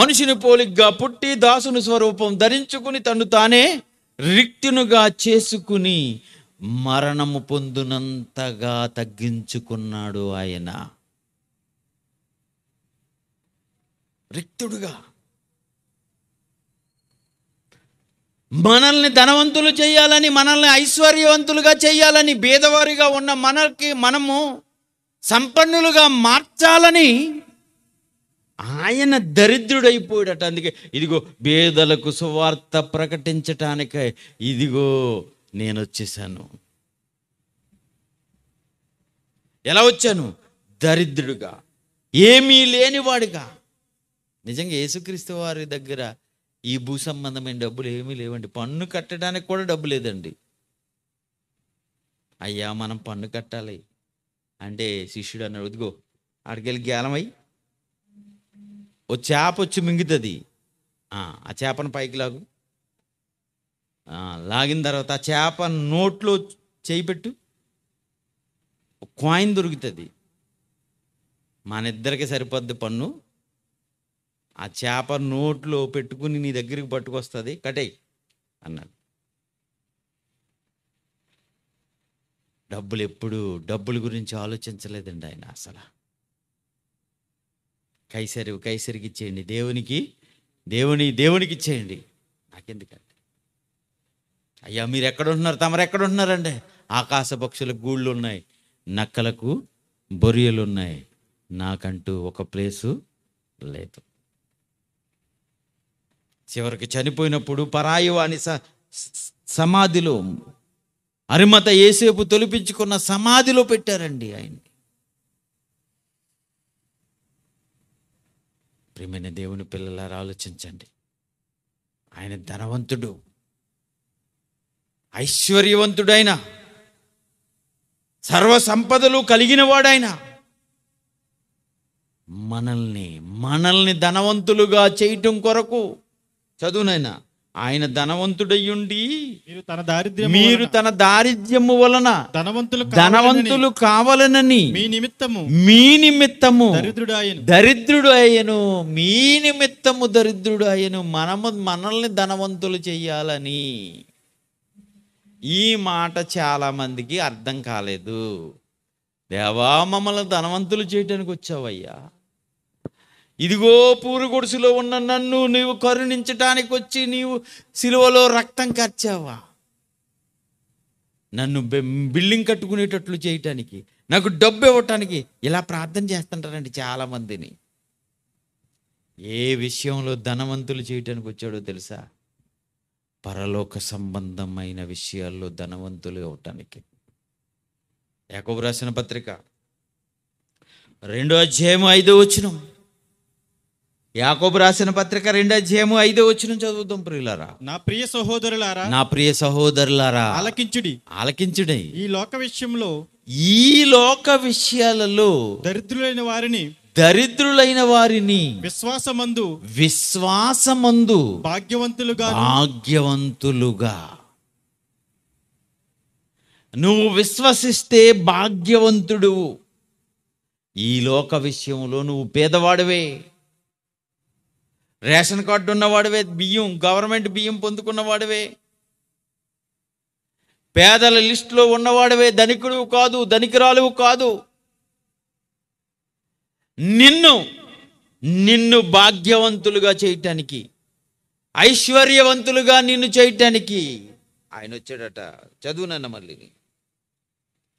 మనిషిని పోలిగ్గా పుట్టి దాసుని స్వరూపం ధరించుకుని తను తానే రిక్తునుగా చేసుకుని మరణము పొందునంతగా తగ్గించుకున్నాడు ఆయన రిక్తుడుగా మనల్ని ధనవంతులు చేయాలని మనల్ని ఐశ్వర్యవంతులుగా చేయాలని భేదవారిగా ఉన్న మనకి మనము సంపన్నులుగా మార్చాలని ఆయన దరిద్రుడైపోయాడట అందుకే ఇదిగో బేదలకు సువార్త ప్రకటించటానికి ఇదిగో నేను వచ్చేసాను ఎలా వచ్చాను దరిద్రుడుగా ఏమీ లేనివాడుగా నిజంగా యేసుక్రీస్తు వారి దగ్గర ఈ భూ సంబంధమైన డబ్బులు ఏమీ లేవండి పన్ను కట్టడానికి కూడా డబ్బు లేదండి అయ్యా మనం పన్ను కట్టాలి అంటే శిష్యుడు అన్నాడు ఇదిగో అడిగెళ్ళి గేలమై ఓ చేప వచ్చి మింగుతుంది ఆ చేపను పైకి లాగు లాగిన తర్వాత ఆ చేప నోట్లో చేయిపెట్టు కాయిన్ దొరుకుతుంది మన ఇద్దరికి సరిపోద్ది పన్ను ఆ చేప నోట్లో పెట్టుకుని నీ దగ్గరికి పట్టుకొస్తుంది కటే అన్నాడు డబ్బులు ఎప్పుడు డబ్బుల గురించి ఆలోచించలేదండి ఆయన అసలు కైసరి కైసరికి ఇచ్చేయండి దేవునికి దేవుని దేవునికి ఇచ్చేయండి నాకెందుకండి అయ్యా మీరు ఎక్కడ ఉంటున్నారు తమరు ఎక్కడ ఆకాశ పక్షులకు గూళ్ళు ఉన్నాయి నక్కలకు బొరియలు ఉన్నాయి నాకంటూ ఒక ప్లేసు లేదు చివరికి చనిపోయినప్పుడు పరాయి స సమాధిలో అరిమత ఏసేపు తొలిపించుకున్న సమాధిలో పెట్టారండి ఆయన్ని ప్రియమైన దేవుని పిల్లలారా ఆలోచించండి ఆయన ధనవంతుడు ఐశ్వర్యవంతుడైన సర్వ సంపదలు కలిగినవాడైన మనల్ని మనల్ని ధనవంతులుగా చేయటం కొరకు చదువునైనా ఆయన ధనవంతుడయ్యుండి తన దారిద్ర్యం మీరు తన దారిద్ర్యము వలన ధనవంతులు ధనవంతులు కావాలనని మీ నిమిత్తము మీ నిమిత్తము దరిద్రుడు ఆయన దరిద్రుడు అయ్యను మీ నిమిత్తము దరిద్రుడు అయ్యను మనము మనల్ని ధనవంతులు చేయాలని ఈ మాట చాలా మందికి అర్థం కాలేదు దేవా మమ్మల్ని ధనవంతులు చేయటానికి వచ్చావయ్యా ఇదిగో పూరు గుడిసెలో ఉన్న నన్ను నీవు కరుణించటానికి వచ్చి నీవు సిలువలో రక్తం కర్చావా నన్ను బిల్డింగ్ కట్టుకునేటట్లు చేయటానికి నాకు డబ్బు ఇవ్వటానికి ఇలా ప్రార్థన చేస్తుంటారండి చాలామందిని ఏ విషయంలో ధనవంతులు చేయటానికి వచ్చాడో తెలుసా పరలోక సంబంధమైన విషయాల్లో ధనవంతులు ఇవ్వటానికి యాకబు రాసిన పత్రిక రెండో అధ్యాయం ఐదో వచ్చినాం యాకోబు రాసిన పత్రిక రెండు అధ్యాయము ఐదో వచ్చిన చదువుతాం ప్రియులారా నా ప్రియ సహోదరులారా నా ప్రియ సహోదరులారా ఆలకించుడి ఆలకించుడి ఈ లోక విషయంలో ఈ లోక విషయాలలో దరిద్రులైన వారిని దరిద్రులైన వారిని విశ్వాసమందు విశ్వాసమందు భాగ్యవంతులుగా భాగ్యవంతులుగా నువ్వు విశ్వసిస్తే భాగ్యవంతుడు ఈ లోక విషయంలో నువ్వు పేదవాడివే రేషన్ కార్డు ఉన్నవాడివే బియ్యం గవర్నమెంట్ బియ్యం పొందుకున్నవాడివే పేదల లిస్టులో ఉన్నవాడివే ధనికుడు కాదు ధనికురాలువు కాదు నిన్ను నిన్ను భాగ్యవంతులుగా చేయటానికి ఐశ్వర్యవంతులుగా నిన్ను చేయటానికి ఆయన వచ్చాడట చదువునన్న మళ్ళీ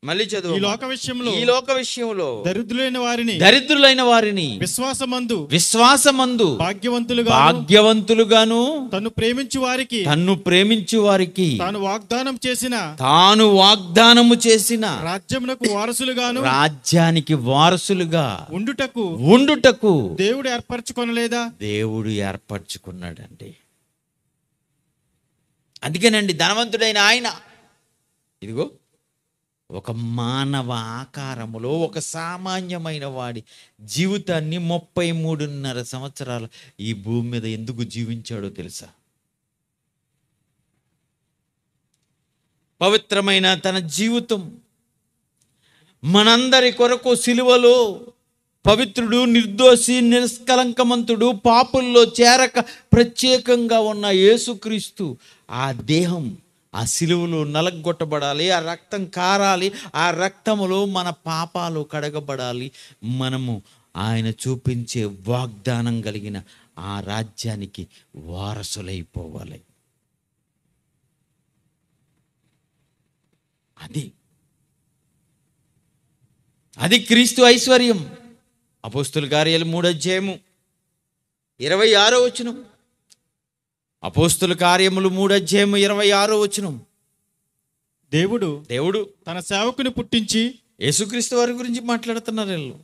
మళ్ళీ చదువు ఈ లోక విషయంలో ఈ లోక విషయంలో దరిద్రులైన వారిని దరిద్రులైన వారిని విశ్వాసమందు విశ్వాసమందు భాగ్యవంతులుగా భాగ్యవంతులుగాను తను ప్రేమించు వారికి తన్ను ప్రేమించు వారికి తాను వాగ్దానం చేసిన తాను వాగ్దానము చేసిన రాజ్యమునకు వారసులుగాను రాజ్యానికి వారసులుగా ఉండుటకు ఉండుటకు దేవుడు ఏర్పరచుకొనలేదా దేవుడు ఏర్పరచుకున్నాడండి అందుకేనండి ధనవంతుడైన ఆయన ఇదిగో ఒక మానవ ఆకారములో ఒక సామాన్యమైన వాడి జీవితాన్ని ముప్పై మూడున్నర సంవత్సరాలు ఈ భూమి మీద ఎందుకు జీవించాడో తెలుసా పవిత్రమైన తన జీవితం మనందరి కొరకు సిలువలో పవిత్రుడు నిర్దోషి నిష్కలంకమంతుడు పాపుల్లో చేరక ప్రత్యేకంగా ఉన్న యేసుక్రీస్తు ఆ దేహం ఆ సిలువులు నలగొట్టబడాలి ఆ రక్తం కారాలి ఆ రక్తములో మన పాపాలు కడగబడాలి మనము ఆయన చూపించే వాగ్దానం కలిగిన ఆ రాజ్యానికి వారసులైపోవాలి అది అది క్రీస్తు ఐశ్వర్యం అపోస్తుల కార్యాలు మూడో జయము ఇరవై ఆరో వచ్చినము అపోస్తుల కార్యములు మూడధ్యాయము ఇరవై ఆరో వచ్చిన దేవుడు దేవుడు తన సేవకుని పుట్టించి యేసుక్రీస్తు వారి గురించి మాట్లాడుతున్నారు వీళ్ళు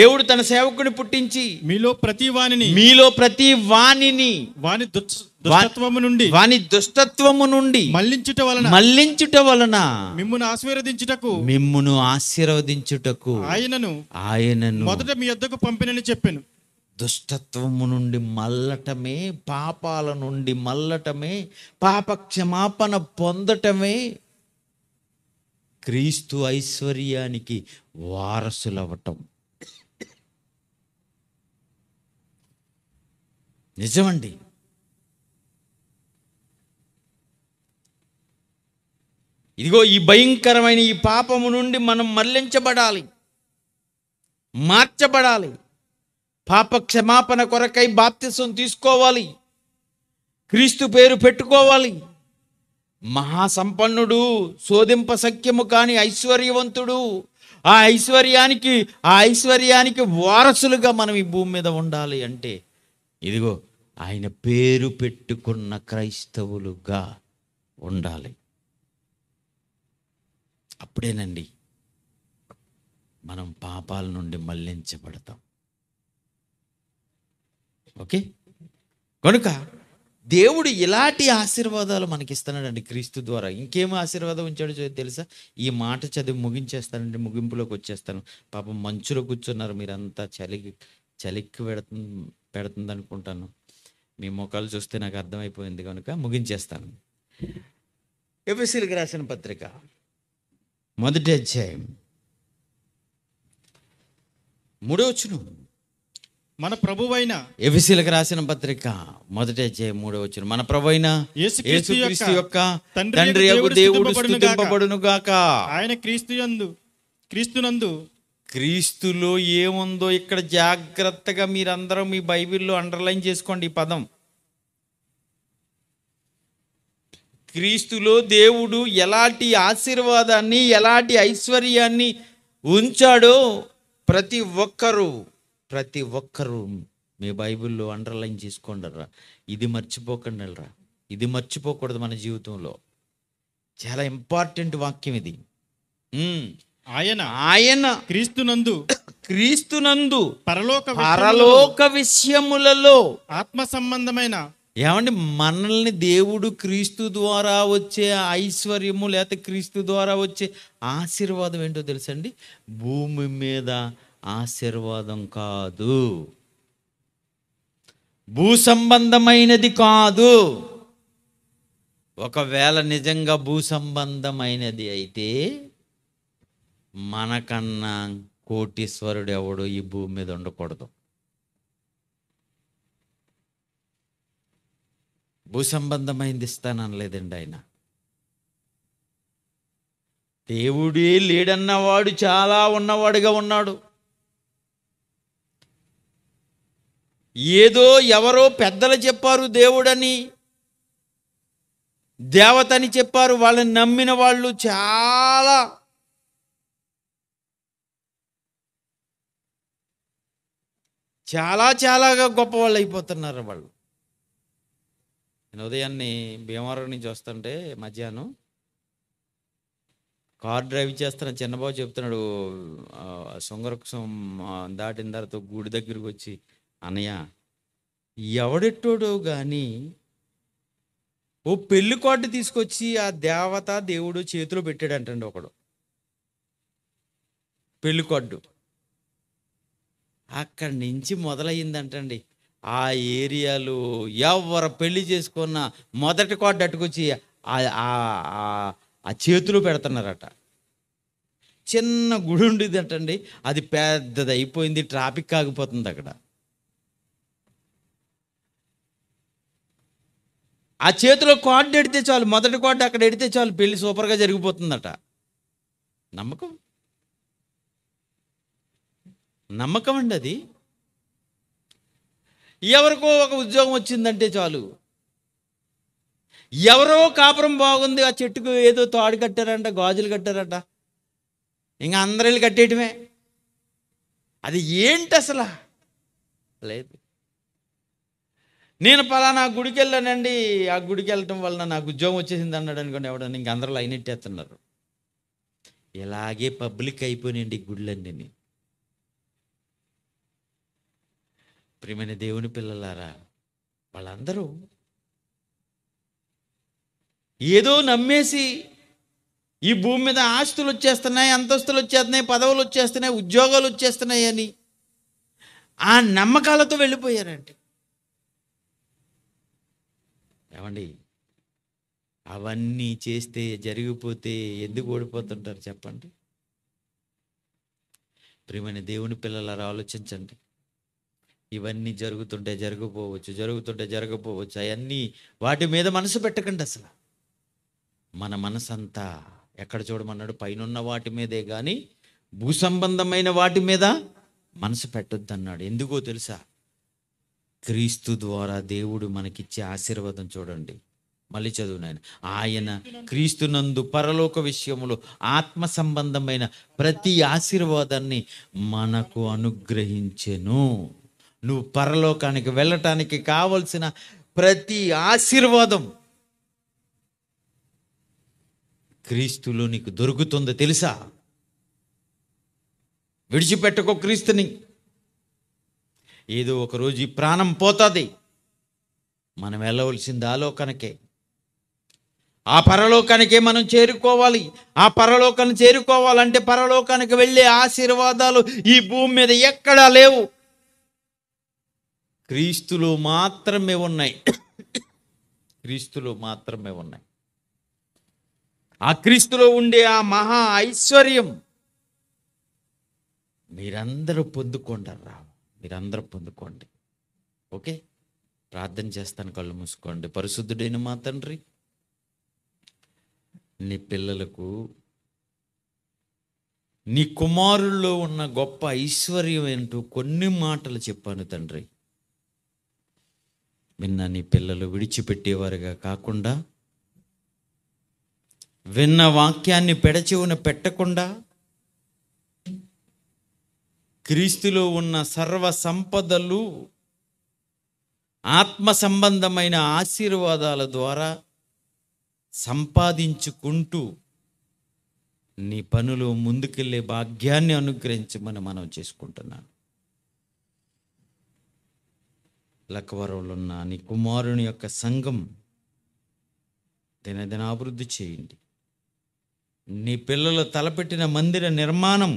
దేవుడు తన సేవకుని పుట్టించి మీలో ప్రతి వాణిని మీలో ప్రతి వాణిని వాని దుష్టత్వము నుండి వాని దుష్టత్వము నుండి మళ్లించుట వలన మళ్లించుట వలన మిమ్మును ఆశీర్వదించుటకు మిమ్మును ఆశీర్వదించుటకు ఆయనను ఆయనను మొదట మీ యొద్దకు పంపినని చెప్పాను దుష్టత్వము నుండి మల్లటమే పాపాల నుండి మల్లటమే పాప క్షమాపణ పొందటమే క్రీస్తు ఐశ్వర్యానికి వారసులవటం నిజమండి ఇదిగో ఈ భయంకరమైన ఈ పాపము నుండి మనం మరలించబడాలి మార్చబడాలి పాప క్షమాపణ కొరకై బాప్తిసం తీసుకోవాలి క్రీస్తు పేరు పెట్టుకోవాలి మహాసంపన్నుడు శోధింప సఖ్యము కాని ఐశ్వర్యవంతుడు ఆ ఐశ్వర్యానికి ఆ ఐశ్వర్యానికి వారసులుగా మనం ఈ భూమి మీద ఉండాలి అంటే ఇదిగో ఆయన పేరు పెట్టుకున్న క్రైస్తవులుగా ఉండాలి అప్పుడేనండి మనం పాపాల నుండి మళ్లించబడతాం ఓకే కనుక దేవుడు ఇలాంటి ఆశీర్వాదాలు మనకి ఇస్తున్నాడండి క్రీస్తు ద్వారా ఇంకేం ఆశీర్వాదం ఉంచాడో తెలుసా ఈ మాట చదివి ముగించేస్తానండి ముగింపులోకి వచ్చేస్తాను పాపం మంచులో కూర్చున్నారు మీరంతా చలికి చలికి పెడుతుంది పెడుతుంది అనుకుంటాను మీ ముఖాలు చూస్తే నాకు అర్థమైపోయింది కనుక ముగించేస్తాను ఎపిసిల్కి రాసిన పత్రిక మొదటి అధ్యాయం మూడవచ్చును మన ప్రభువైన ఎఫెసీలకు రాసిన పత్రిక మొదట అధ్యాయం మూడో వచ్చిన మన ప్రభువైన యేసుక్రీస్తు యొక్క తండ్రి దేవుడు గాక ఆయన క్రీస్తు యందు క్రీస్తునందు క్రీస్తులో ఏముందో ఇక్కడ జాగ్రత్తగా మీరందరూ మీ బైబిల్లో అండర్లైన్ చేసుకోండి ఈ పదం క్రీస్తులో దేవుడు ఎలాంటి ఆశీర్వాదాన్ని ఎలాంటి ఐశ్వర్యాన్ని ఉంచాడో ప్రతి ఒక్కరూ ప్రతి ఒక్కరూ మీ బైబిల్లో అండర్లైన్ చేసుకోండి రా ఇది మర్చిపోకండి రా ఇది మర్చిపోకూడదు మన జీవితంలో చాలా ఇంపార్టెంట్ వాక్యం ఇది ఆయన ఆయన క్రీస్తునందు క్రీస్తునందు పరలోక పరలోక విషయములలో ఆత్మ సంబంధమైన ఏమండి మనల్ని దేవుడు క్రీస్తు ద్వారా వచ్చే ఐశ్వర్యము లేకపోతే క్రీస్తు ద్వారా వచ్చే ఆశీర్వాదం ఏంటో తెలుసండి భూమి మీద ఆశీర్వాదం కాదు భూ సంబంధమైనది కాదు ఒకవేళ నిజంగా భూ సంబంధమైనది అయితే మనకన్నా కోటీశ్వరుడు ఎవడో ఈ భూమి మీద ఉండకూడదు భూ సంబంధమైంది ఇస్తాననలేదండి ఆయన దేవుడే లేడన్నవాడు చాలా ఉన్నవాడుగా ఉన్నాడు ఏదో ఎవరో పెద్దలు చెప్పారు దేవుడని దేవతని చెప్పారు వాళ్ళని నమ్మిన వాళ్ళు చాలా చాలా చాలాగా వాళ్ళు అయిపోతున్నారు వాళ్ళు నేను ఉదయాన్నే భీమవరం నుంచి వస్తుంటే మధ్యాహ్నం కార్ డ్రైవ్ చేస్తున్న చిన్నబాబు చెప్తున్నాడు సొంగరక్షం దాటిన తర్వాత గుడి దగ్గరికి వచ్చి అన్నయ్య ఎవడెట్టోడో కానీ ఓ పెళ్ళికోడ్డు తీసుకొచ్చి ఆ దేవత దేవుడు చేతిలో పెట్టాడంటండి ఒకడు పెళ్ళికోడ్డు అక్కడి నుంచి మొదలయ్యిందంటండి ఆ ఏరియాలో ఎవరు పెళ్లి చేసుకున్న మొదటి కోడ్ అట్టుకొచ్చి ఆ చేతులు పెడుతున్నారట చిన్న గుడి ఉండేది అంటండి అది పెద్దది అయిపోయింది ట్రాఫిక్ ఆగిపోతుంది అక్కడ ఆ చేతిలో కార్డు ఎడితే చాలు మొదటి కార్డు అక్కడ ఎడితే చాలు పెళ్ళి సూపర్గా జరిగిపోతుందట నమ్మకం నమ్మకం అండి అది ఎవరికో ఒక ఉద్యోగం వచ్చిందంటే చాలు ఎవరో కాపురం బాగుంది ఆ చెట్టుకు ఏదో తాడు కట్టారంట గాజులు కట్టారట ఇంకా అందరిని కట్టేయటమే అది ఏంటి అసలు లేదు నేను పలానా గుడికి వెళ్ళానండి ఆ గుడికి వెళ్ళటం వలన నాకు ఉద్యోగం వచ్చేసింది అన్నాడు అనుకోండి ఎవడని ఇంక అందరూ లైన్ ఎట్టేస్తున్నారు ఇలాగే పబ్లిక్ అయిపోయినండి గుళ్ళన్నీ ప్రియమైన దేవుని పిల్లలారా వాళ్ళందరూ ఏదో నమ్మేసి ఈ భూమి మీద ఆస్తులు వచ్చేస్తున్నాయి అంతస్తులు వచ్చేస్తున్నాయి పదవులు వచ్చేస్తున్నాయి ఉద్యోగాలు వచ్చేస్తున్నాయి అని ఆ నమ్మకాలతో వెళ్ళిపోయారండి ఏమండి అవన్నీ చేస్తే జరిగిపోతే ఎందుకు ఓడిపోతుంటారు చెప్పండి ప్రియమైన దేవుని పిల్లలారా ఆలోచించండి ఇవన్నీ జరుగుతుంటే జరగపోవచ్చు జరుగుతుంటే జరగపోవచ్చు అవన్నీ వాటి మీద మనసు పెట్టకండి అసలు మన మనసంతా ఎక్కడ చూడమన్నాడు పైన వాటి మీదే కానీ భూసంబంధమైన వాటి మీద మనసు పెట్టొద్దన్నాడు ఎందుకో తెలుసా క్రీస్తు ద్వారా దేవుడు మనకిచ్చే ఆశీర్వాదం చూడండి మళ్ళీ చదువు నేను ఆయన క్రీస్తునందు పరలోక విషయంలో ఆత్మ సంబంధమైన ప్రతి ఆశీర్వాదాన్ని మనకు అనుగ్రహించెను నువ్వు పరలోకానికి వెళ్ళటానికి కావలసిన ప్రతి ఆశీర్వాదం క్రీస్తులో నీకు దొరుకుతుందో తెలుసా విడిచిపెట్టకో క్రీస్తుని ఏదో ఒకరోజు ఈ ప్రాణం పోతుంది మనం వెళ్ళవలసింది ఆలోకనకే ఆ పరలోకానికే మనం చేరుకోవాలి ఆ పరలోకాన్ని చేరుకోవాలంటే పరలోకానికి వెళ్ళే ఆశీర్వాదాలు ఈ భూమి మీద ఎక్కడా లేవు క్రీస్తులు మాత్రమే ఉన్నాయి క్రీస్తులు మాత్రమే ఉన్నాయి ఆ క్రీస్తులో ఉండే ఆ మహా ఐశ్వర్యం మీరందరూ పొందుకుంటారు మీరందరూ పొందుకోండి ఓకే ప్రార్థన చేస్తాను కళ్ళు మూసుకోండి పరిశుద్ధుడైన మా తండ్రి నీ పిల్లలకు నీ కుమారుల్లో ఉన్న గొప్ప ఐశ్వర్యం ఏంటో కొన్ని మాటలు చెప్పాను తండ్రి విన్న నీ పిల్లలు విడిచిపెట్టేవారుగా కాకుండా విన్న వాక్యాన్ని పెడచెవున పెట్టకుండా క్రీస్తులో ఉన్న సర్వ సంపదలు ఆత్మ సంబంధమైన ఆశీర్వాదాల ద్వారా సంపాదించుకుంటూ నీ పనులు ముందుకెళ్ళే భాగ్యాన్ని అనుగ్రహించమని మనం చేసుకుంటున్నాను లక్కవరంలోన్న నీ కుమారుని యొక్క సంఘం అభివృద్ధి చేయండి నీ పిల్లలు తలపెట్టిన మందిర నిర్మాణం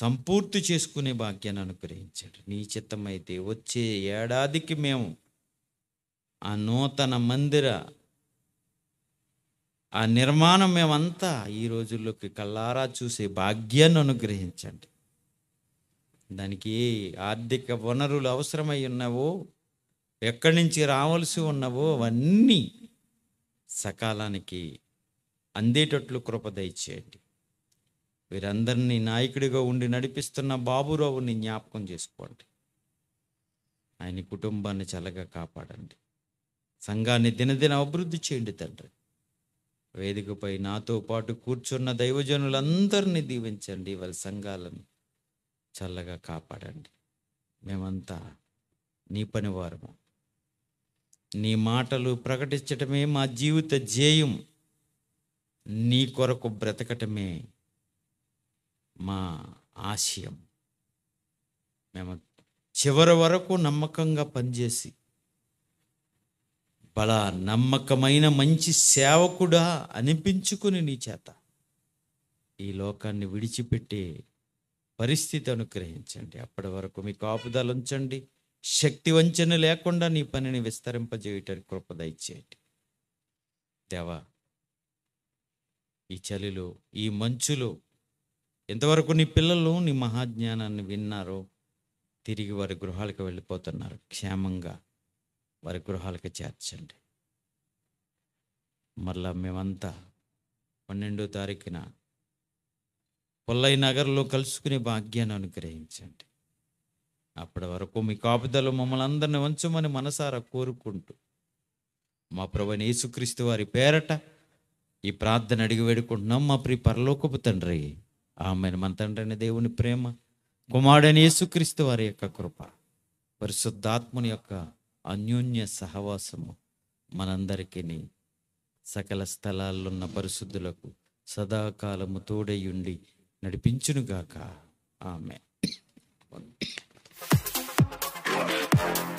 సంపూర్తి చేసుకునే భాగ్యాన్ని అనుగ్రహించాడు నీ చిత్తమైతే వచ్చే ఏడాదికి మేము ఆ నూతన మందిర ఆ నిర్మాణం మేమంతా ఈ రోజుల్లోకి కల్లారా చూసే భాగ్యాన్ని అనుగ్రహించండి దానికి ఆర్థిక వనరులు అవసరమై ఉన్నావో ఎక్కడి నుంచి రావాల్సి ఉన్నావో అవన్నీ సకాలానికి అందేటట్లు కృపదయచేయండి వీరందరినీ నాయకుడిగా ఉండి నడిపిస్తున్న బాబురావుని జ్ఞాపకం చేసుకోండి ఆయన కుటుంబాన్ని చల్లగా కాపాడండి సంఘాన్ని దినదిన అభివృద్ధి చేయండి తండ్రి వేదికపై నాతో పాటు కూర్చున్న దైవజనులందరినీ దీవించండి వాళ్ళ సంఘాలను చల్లగా కాపాడండి మేమంతా నీ పనివారము నీ మాటలు ప్రకటించటమే మా జీవిత జేయం నీ కొరకు బ్రతకటమే మా ఆశయం మేము చివరి వరకు నమ్మకంగా పనిచేసి బల నమ్మకమైన మంచి సేవకుడా అనిపించుకుని నీ చేత ఈ లోకాన్ని విడిచిపెట్టే పరిస్థితి అనుగ్రహించండి అప్పటి వరకు మీ కాపుదలు ఉంచండి శక్తి వంచన లేకుండా నీ పనిని విస్తరింపజేయటానికి కృపద ఇచ్చేయండి దేవా ఈ చలిలో ఈ మంచులో ఎంతవరకు నీ పిల్లలు నీ మహాజ్ఞానాన్ని విన్నారో తిరిగి వారి గృహాలకు వెళ్ళిపోతున్నారు క్షేమంగా వారి గృహాలకు చేర్చండి మళ్ళా మేమంతా పన్నెండో తారీఖున పొల్లై నగర్లో కలుసుకునే భాగ్యాన్ని అనుగ్రహించండి అప్పటి వరకు మీ కాపుదలు మమ్మల్ని అందరిని ఉంచమని మనసారా కోరుకుంటూ మా ప్రభుని యేసుక్రీస్తు వారి పేరట ఈ ప్రార్థన అడిగి వేడుకుంటున్నాం మా ప్రి పరలోకపు తండ్రి ఆమెను మన తండ్రి దేవుని ప్రేమ కుమారుడని యేసుక్రీస్తు వారి యొక్క కృప పరిశుద్ధాత్మని యొక్క అన్యోన్య సహవాసము మనందరికీ సకల స్థలాల్లో ఉన్న పరిశుద్ధులకు సదాకాలము తోడయ్యుండి నడిపించునుగాక ఆమె